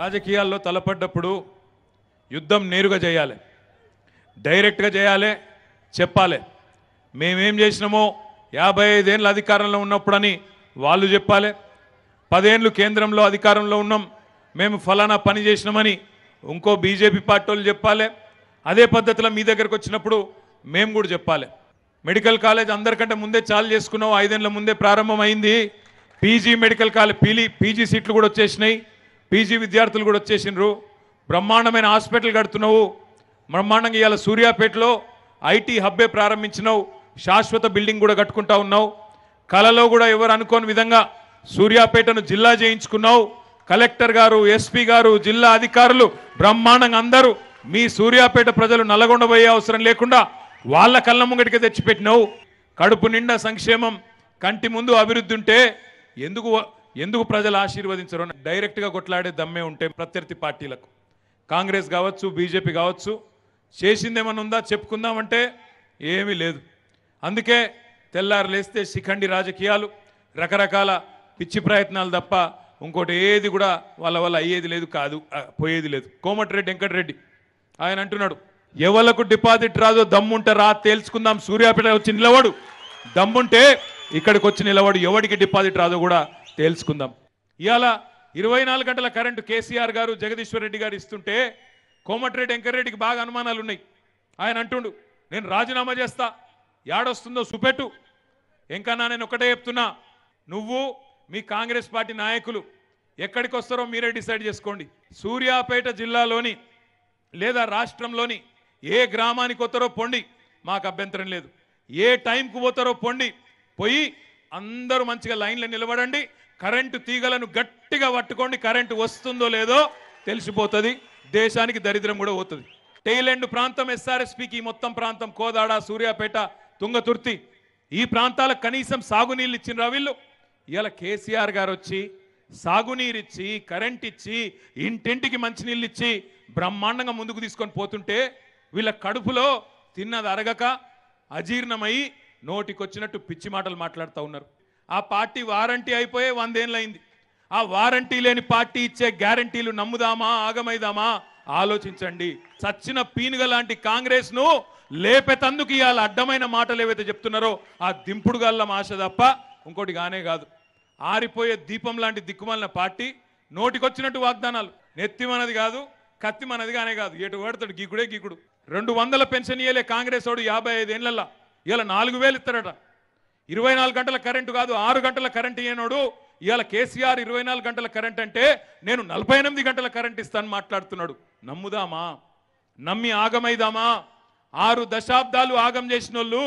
రాజకీయాల్లో తలపడ్డప్పుడు యుద్ధం నేరుగా చేయాలి డైరెక్ట్గా చేయాలి చెప్పాలి మేమేం చేసినామో యాభై ఐదేళ్ళు అధికారంలో ఉన్నప్పుడని వాళ్ళు చెప్పాలి పదేళ్ళు కేంద్రంలో అధికారంలో ఉన్నాం మేము ఫలానా పని చేసినామని ఇంకో బీజేపీ పార్టీ వాళ్ళు చెప్పాలి అదే పద్ధతిలో మీ దగ్గరకు వచ్చినప్పుడు మేము కూడా చెప్పాలి మెడికల్ కాలేజ్ అందరికంటే ముందే చాలు చేసుకున్నాం ఐదేళ్ల ముందే ప్రారంభమైంది పీజీ మెడికల్ కాలేజ్ పీలీ పీజీ సీట్లు కూడా వచ్చేసినాయి పీజీ విద్యార్థులు కూడా వచ్చేసినారు బ్రహ్మాండమైన హాస్పిటల్ కడుతున్నావు బ్రహ్మాండంగా ఇవాళ సూర్యాపేటలో ఐటీ హబ్బే ప్రారంభించినావు శాశ్వత బిల్డింగ్ కూడా కట్టుకుంటా ఉన్నావు కళలో కూడా ఎవరు అనుకోని విధంగా సూర్యాపేటను జిల్లా చేయించుకున్నావు కలెక్టర్ గారు ఎస్పీ గారు జిల్లా అధికారులు బ్రహ్మాండంగా అందరూ మీ సూర్యాపేట ప్రజలు నల్లగొండబోయే అవసరం లేకుండా వాళ్ళ కళ్ళ ముంగటికి తెచ్చిపెట్టినావు కడుపు నిండా సంక్షేమం కంటి ముందు అభివృద్ధి ఉంటే ఎందుకు ఎందుకు ప్రజలు ఆశీర్వదించరు డైరెక్ట్గా కొట్లాడే దమ్మే ఉంటే ప్రత్యర్థి పార్టీలకు కాంగ్రెస్ కావచ్చు బీజేపీ కావచ్చు చేసిందేమన్నా ఉందా చెప్పుకుందామంటే ఏమీ లేదు అందుకే తెల్లారు లేస్తే శిఖండి రాజకీయాలు రకరకాల పిచ్చి ప్రయత్నాలు తప్ప ఇంకోటి ఏది కూడా వాళ్ళ వల్ల అయ్యేది లేదు కాదు పోయేది లేదు కోమటిరెడ్డి వెంకటరెడ్డి ఆయన అంటున్నాడు ఎవలకు డిపాజిట్ రాదో దమ్ముంటే రా తేల్చుకుందాం సూర్యాపేట వచ్చి నిలవడు దమ్ముంటే ఇక్కడికి వచ్చి నిలవడు ఎవడికి డిపాజిట్ రాదో కూడా తేల్చుకుందాం ఇవాళ ఇరవై నాలుగు గంటల కరెంటు కేసీఆర్ గారు జగదీశ్వర్ రెడ్డి గారు ఇస్తుంటే కోమటిరెడ్డి వెంకరెడ్డికి బాగా అనుమానాలు ఉన్నాయి ఆయన అంటుండు నేను రాజీనామా చేస్తా యాడొస్తుందో సుపెట్టు నా నేను ఒకటే చెప్తున్నా నువ్వు మీ కాంగ్రెస్ పార్టీ నాయకులు ఎక్కడికి వస్తారో మీరే డిసైడ్ చేసుకోండి సూర్యాపేట జిల్లాలోని లేదా రాష్ట్రంలోని ఏ గ్రామానికి వస్తారో పొండి మాకు అభ్యంతరం లేదు ఏ టైంకు పోతారో పొండి పోయి అందరూ మంచిగా లైన్లో నిలబడండి కరెంటు తీగలను గట్టిగా పట్టుకోండి కరెంటు వస్తుందో లేదో తెలిసిపోతుంది దేశానికి దరిద్రం కూడా పోతుంది టెయిల్ ఎండ్ ప్రాంతం ఎస్ఆర్ఎస్పికి మొత్తం ప్రాంతం కోదాడ సూర్యాపేట తుంగతుర్తి ఈ ప్రాంతాలకు కనీసం సాగునీళ్ళు ఇచ్చిన వీళ్ళు ఇలా కేసీఆర్ గారు వచ్చి సాగునీరు ఇచ్చి కరెంట్ ఇచ్చి ఇంటింటికి మంచినీళ్ళు ఇచ్చి బ్రహ్మాండంగా ముందుకు తీసుకొని పోతుంటే వీళ్ళ కడుపులో తిన్నది అరగక అజీర్ణమై నోటికొచ్చినట్టు పిచ్చి మాటలు మాట్లాడుతూ ఉన్నారు ఆ పార్టీ వారంటీ అయిపోయే వందేళ్ళైంది ఆ వారంటీ లేని పార్టీ ఇచ్చే గ్యారంటీలు నమ్ముదామా ఆగమైదామా ఆలోచించండి చచ్చిన పీనుగ లాంటి కాంగ్రెస్ ను లేపెతందుకు ఇవాళ అడ్డమైన మాటలు ఏవైతే చెప్తున్నారో ఆ దింపుడు గల్లం ఆశ తప్ప ఇంకోటి గానే కాదు ఆరిపోయే దీపం లాంటి దిక్కుమాలిన పార్టీ నోటికొచ్చినట్టు వాగ్దానాలు నెత్తిమన్నది కాదు కత్తి మనది కానే కాదు ఎటు వాడతాడు గీకుడే గీకుడు రెండు వందల పెన్షన్ ఇయ్యలే కాంగ్రెస్ వాడు యాభై ఐదేళ్లలో ఇలా నాలుగు వేలు ఇస్తాడట ఇరవై నాలుగు గంటల కరెంటు కాదు ఆరు గంటల కరెంట్ ఇయ్యనోడు ఇవాళ కేసీఆర్ ఇరవై నాలుగు గంటల కరెంట్ అంటే నేను నలభై ఎనిమిది గంటల కరెంట్ ఇస్తాను మాట్లాడుతున్నాడు నమ్ముదామా నమ్మి ఆగమైదామా ఆరు దశాబ్దాలు ఆగం చేసిన వాళ్ళు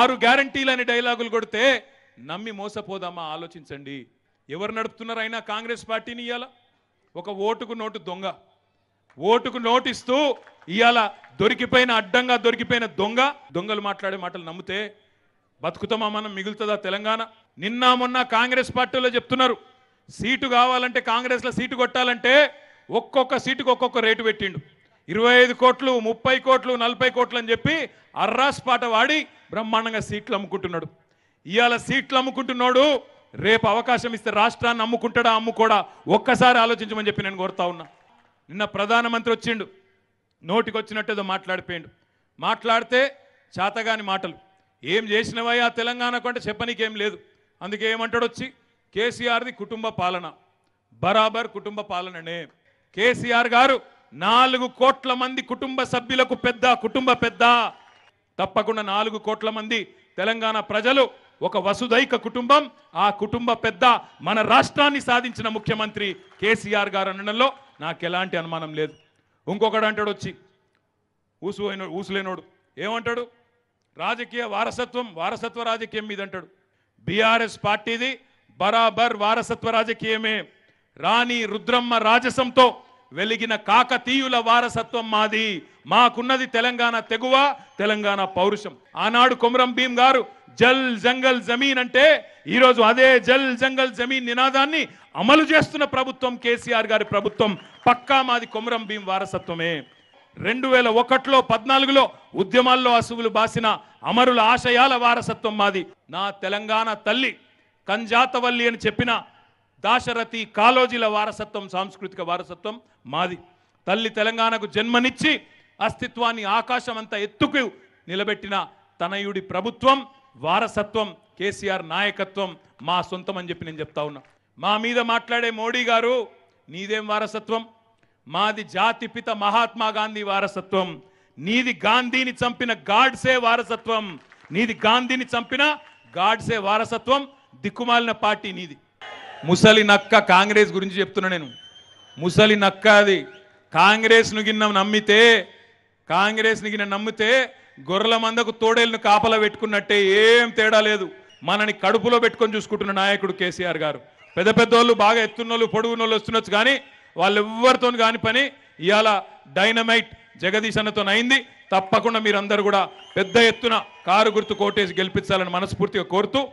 ఆరు గ్యారంటీలని డైలాగులు కొడితే నమ్మి మోసపోదామా ఆలోచించండి ఎవరు నడుపుతున్నారు అయినా కాంగ్రెస్ పార్టీని ఇవాళ ఒక ఓటుకు నోటు దొంగ ఓటుకు నోటిస్తూ ఇవాళ దొరికిపోయిన అడ్డంగా దొరికిపోయిన దొంగ దొంగలు మాట్లాడే మాటలు నమ్మితే బతుకుతామా మనం మిగులుతుందా తెలంగాణ నిన్న మొన్న కాంగ్రెస్ పార్టీలో చెప్తున్నారు సీటు కావాలంటే కాంగ్రెస్లో సీటు కొట్టాలంటే ఒక్కొక్క సీటుకు ఒక్కొక్క రేటు పెట్టిండు ఇరవై ఐదు కోట్లు ముప్పై కోట్లు నలభై కోట్లు అని చెప్పి అర్రాస్ పాట వాడి బ్రహ్మాండంగా సీట్లు అమ్ముకుంటున్నాడు ఇవాళ సీట్లు అమ్ముకుంటున్నాడు రేపు అవకాశం ఇస్తే రాష్ట్రాన్ని అమ్ముకుంటాడా అమ్ముకోడా ఒక్కసారి ఆలోచించమని చెప్పి నేను కోరుతా ఉన్నా నిన్న ప్రధానమంత్రి వచ్చిండు నోటికి వచ్చినట్టేదో మాట్లాడిపోయిండు మాట్లాడితే చాతగాని మాటలు ఏం చేసినవయ్యా తెలంగాణకు అంటే చెప్పనీకేం లేదు అందుకే ఏమంటాడు వచ్చి కేసీఆర్ది కుటుంబ పాలన బరాబర్ కుటుంబ పాలననే కేసీఆర్ గారు నాలుగు కోట్ల మంది కుటుంబ సభ్యులకు పెద్ద కుటుంబ పెద్ద తప్పకుండా నాలుగు కోట్ల మంది తెలంగాణ ప్రజలు ఒక వసుదైక కుటుంబం ఆ కుటుంబ పెద్ద మన రాష్ట్రాన్ని సాధించిన ముఖ్యమంత్రి కేసీఆర్ గారు అనడంలో నాకు ఎలాంటి అనుమానం లేదు ఇంకొకడు అంటాడు వచ్చి ఊసు ఊసులేనోడు ఏమంటాడు రాజకీయ వారసత్వం వారసత్వ రాజకీయం మీద అంటాడు బీఆర్ఎస్ పార్టీది బరాబర్ వారసత్వ రాజకీయమే రాణి రుద్రమ్మ రాజసంతో వెలిగిన కాకతీయుల వారసత్వం మాది మాకున్నది తెలంగాణ తెగువ తెలంగాణ పౌరుషం ఆనాడు కొమరం భీం గారు జల్ జంగల్ జమీన్ అంటే ఈరోజు అదే జల్ జంగల్ జమీన్ నినాదాన్ని అమలు చేస్తున్న ప్రభుత్వం కేసీఆర్ గారి ప్రభుత్వం పక్కా మాది కొమరం భీం వారసత్వమే రెండు వేల ఒకటిలో పద్నాలుగులో ఉద్యమాల్లో అసువులు బాసిన అమరుల ఆశయాల వారసత్వం మాది నా తెలంగాణ తల్లి కంజాతవల్లి అని చెప్పిన దాశరథి కాలోజీల వారసత్వం సాంస్కృతిక వారసత్వం మాది తల్లి తెలంగాణకు జన్మనిచ్చి అస్తిత్వాన్ని ఆకాశమంతా ఎత్తుకు నిలబెట్టిన తనయుడి ప్రభుత్వం వారసత్వం కేసీఆర్ నాయకత్వం మా సొంతం అని చెప్పి నేను చెప్తా ఉన్నా మా మీద మాట్లాడే మోడీ గారు నీదేం వారసత్వం మాది జాతిపిత మహాత్మా గాంధీ వారసత్వం నీది గాంధీని చంపిన గాడ్సే వారసత్వం నీది గాంధీని చంపిన గాడ్సే వారసత్వం దిక్కుమాలిన పార్టీ నీది ముసలి నక్క కాంగ్రెస్ గురించి చెప్తున్నా నేను ముసలి నక్క అది కాంగ్రెస్ను గిన్న నమ్మితే కాంగ్రెస్ని గిన్న నమ్మితే గొర్రెల మందకు తోడేళ్ళను కాపలా పెట్టుకున్నట్టే ఏం తేడా లేదు మనని కడుపులో పెట్టుకొని చూసుకుంటున్న నాయకుడు కేసీఆర్ గారు పెద్ద పెద్దోళ్ళు బాగా ఎత్తున్నోళ్ళు పొడుగునోళ్ళు వస్తున్నచ్చు కానీ వాళ్ళెవ్వరితో కాని పని ఇవాళ డైనమైట్ జగదీష్ అయింది తప్పకుండా మీరందరూ కూడా పెద్ద ఎత్తున కారు గుర్తు కోటేజ్ గెలిపించాలని మనస్ఫూర్తిగా కోరుతూ